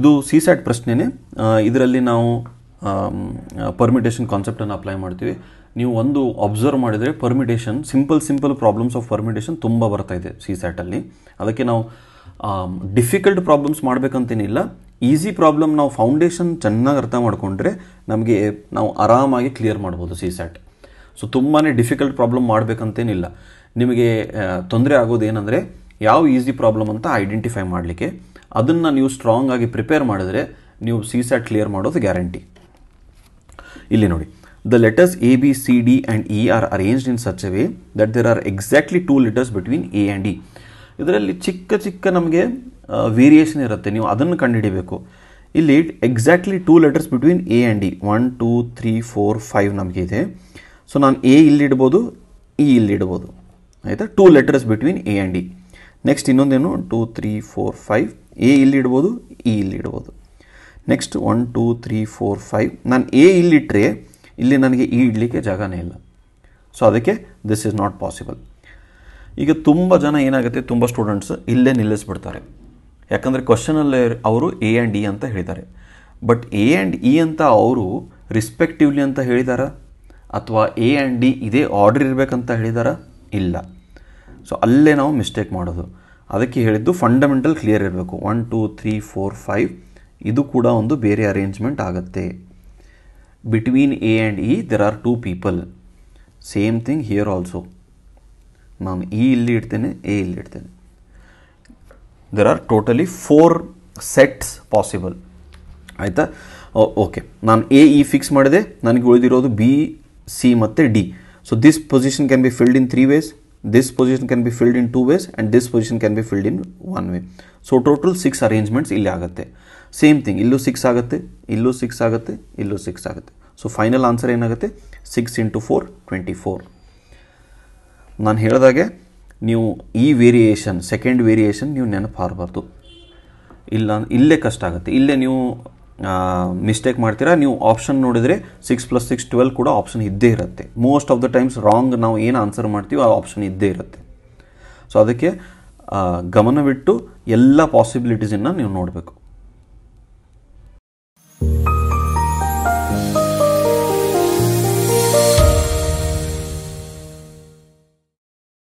ಇದು C sat ಪ್ರಶ್ನೆನೇ ಇದರಲ್ಲಿ ನಾವು ಪರ್ಮಿಟೇಷನ್ ಕಾನ್ಸೆಪ್ಟನ್ನು ಅಪ್ಲೈ ಮಾಡ್ತೀವಿ ನೀವು ಒಂದು ಅಬ್ಸರ್ವ್ ಮಾಡಿದರೆ permutation simple simple problems of permutation ತುಂಬ ಬರ್ತಾ ಇದೆ ಸಿ ಸ್ಯಾಟಲ್ಲಿ ಅದಕ್ಕೆ ನಾವು ಡಿಫಿಕಲ್ಟ್ ಪ್ರಾಬ್ಲಮ್ಸ್ ಮಾಡಬೇಕಂತೇನಿಲ್ಲ ಈಸಿ ಪ್ರಾಬ್ಲಮ್ ನಾವು ಫೌಂಡೇಶನ್ ಚೆನ್ನಾಗಿ ಅರ್ಥ ಮಾಡಿಕೊಂಡ್ರೆ ನಮಗೆ ನಾವು ಆರಾಮಾಗಿ ಕ್ಲಿಯರ್ ಮಾಡ್ಬೋದು ಸಿ ಸ್ಯಾಟ್ ಸೊ ತುಂಬಾ ಡಿಫಿಕಲ್ಟ್ ಪ್ರಾಬ್ಲಮ್ ಮಾಡಬೇಕಂತೇನಿಲ್ಲ ನಿಮಗೆ ತೊಂದರೆ ಆಗೋದು ಯಾವ ಈಸಿ ಪ್ರಾಬ್ಲಮ್ ಅಂತ ಐಡೆಂಟಿಫೈ ಮಾಡಲಿಕ್ಕೆ ಅದನ್ನು ನೀವು ಸ್ಟ್ರಾಂಗ್ ಆಗಿ ಪ್ರಿಪೇರ್ ಮಾಡಿದ್ರೆ ನೀವು ಸಿ ಸ್ಯಾಟ್ ಕ್ಲಿಯರ್ ಮಾಡೋದು ಗ್ಯಾರಂಟಿ ಇಲ್ಲಿ ನೋಡಿ the letters A B C D and E are arranged in such a way that there are exactly two letters between A and E ಇದರಲ್ಲಿ ಚಿಕ್ಕ ಚಿಕ್ಕ ನಮಗೆ ವೇರಿಯೇಷನ್ ಇರುತ್ತೆ ನೀವು ಅದನ್ನು ಕಂಡುಹಿಡಿಬೇಕು ಇಲ್ಲಿ exactly two letters between A and D one two three four five ನಮಗಿದೆ ಸೊ ನಾನು ಎ ಇಲ್ಲಿಡ್ಬೋದು ಇ ಇಲ್ಲಿ ಇಡ್ಬೋದು ಆಯಿತಾ two letters between A and D next ಇನ್ನೊಂದೇನು two three four five A ಇಲ್ಲಿ ಇಡ್ಬೋದು ಇ e ಇಲ್ಲಿ ಇಡ್ಬೋದು next one two three four five ನಾನು ಎ ಇಲ್ಲಿಟ್ಟರೆ ಇಲ್ಲಿ ನನಗೆ ಇ e ಇಡಲಿಕ್ಕೆ ಜಾಗನೇ ಇಲ್ಲ ಸೊ ಅದಕ್ಕೆ ದಿಸ್ ಈಸ್ ನಾಟ್ ಪಾಸಿಬಲ್ ಈಗ ತುಂಬ ಜನ ಏನಾಗುತ್ತೆ ತುಂಬ ಸ್ಟೂಡೆಂಟ್ಸ್ ಇಲ್ಲೇ ನಿಲ್ಲಿಸ್ಬಿಡ್ತಾರೆ ಯಾಕಂದರೆ ಕ್ವಶನಲ್ಲಿ ಅವರು ಎ ಆ್ಯಂಡ್ ಇ ಅಂತ ಹೇಳಿದ್ದಾರೆ ಬಟ್ ಎ ಆ್ಯಂಡ್ ಇ ಅಂತ ಅವರು ರಿಸ್ಪೆಕ್ಟಿವ್ಲಿ ಅಂತ ಹೇಳಿದಾರ ಅಥವಾ ಎ ಆ್ಯಂಡ್ ಡಿ ಇದೇ ಆರ್ಡರ್ ಇರಬೇಕಂತ ಹೇಳಿದಾರ ಇಲ್ಲ ಸೊ ಅಲ್ಲೇ ನಾವು ಮಿಸ್ಟೇಕ್ ಮಾಡೋದು ಅದಕ್ಕೆ ಹೇಳಿದ್ದು ಫಂಡಮೆಂಟಲ್ ಕ್ಲಿಯರ್ ಇರಬೇಕು one two three four five ಇದು ಕೂಡ ಒಂದು ಬೇರೆ ಅರೇಂಜ್ಮೆಂಟ್ ಆಗುತ್ತೆ between A and E there are two people same thing here also ನಾನು ಇ e ಇಲ್ಲಿ ಇಡ್ತೇನೆ ಎ ಇಲ್ಲಿ ಇಡ್ತೇನೆ there are totally four sets possible ಆಯಿತಾ ಓಕೆ ನಾನು ಎ ಇ ಫಿಕ್ಸ್ ಮಾಡಿದೆ ನನಗೆ ಉಳಿದಿರೋದು ಬಿ ಸಿ ಮತ್ತು D so this position can be filled in three ways this position can B filled in two ways and this position can be filled in one way so total six arrangements ಇಲ್ಲಿ ಆಗುತ್ತೆ same thing ಇಲ್ಲೂ six ಆಗುತ್ತೆ ಇಲ್ಲೂ six ಆಗುತ್ತೆ ಇಲ್ಲೂ six ಆಗುತ್ತೆ so final answer ಏನಾಗುತ್ತೆ six into four twenty four ನಾನು ಹೇಳಿದಾಗೆ ನೀವು ಈ ವೇರಿಯೇಷನ್ ಸೆಕೆಂಡ್ ವೇರಿಯೇಷನ್ ನೀವು ನೆನಪು ಹಾರಬಾರ್ದು ಇಲ್ಲ ಇಲ್ಲೇ ಕಷ್ಟ ಆಗುತ್ತೆ ಇಲ್ಲೇ ನೀವು ಮಿಸ್ಟೇಕ್ ಮಾಡ್ತೀರಾ ನೀವು ಆಪ್ಷನ್ ನೋಡಿದರೆ ಸಿಕ್ಸ್ ಪ್ಲಸ್ ಸಿಕ್ಸ್ ಟ್ವೆಲ್ ಕೂಡ ಆಪ್ಷನ್ ಇದ್ದೇ ಇರುತ್ತೆ most of the times wrong ನಾವು ಏನು ಆನ್ಸರ್ ಮಾಡ್ತೀವಿ ಆ ಆಪ್ಷನ್ ಇದ್ದೇ ಇರುತ್ತೆ ಸೊ ಅದಕ್ಕೆ ಗಮನವಿಟ್ಟು ಎಲ್ಲ ಪಾಸಿಬಿಲಿಟೀಸನ್ನು ನೀವು ನೋಡಬೇಕು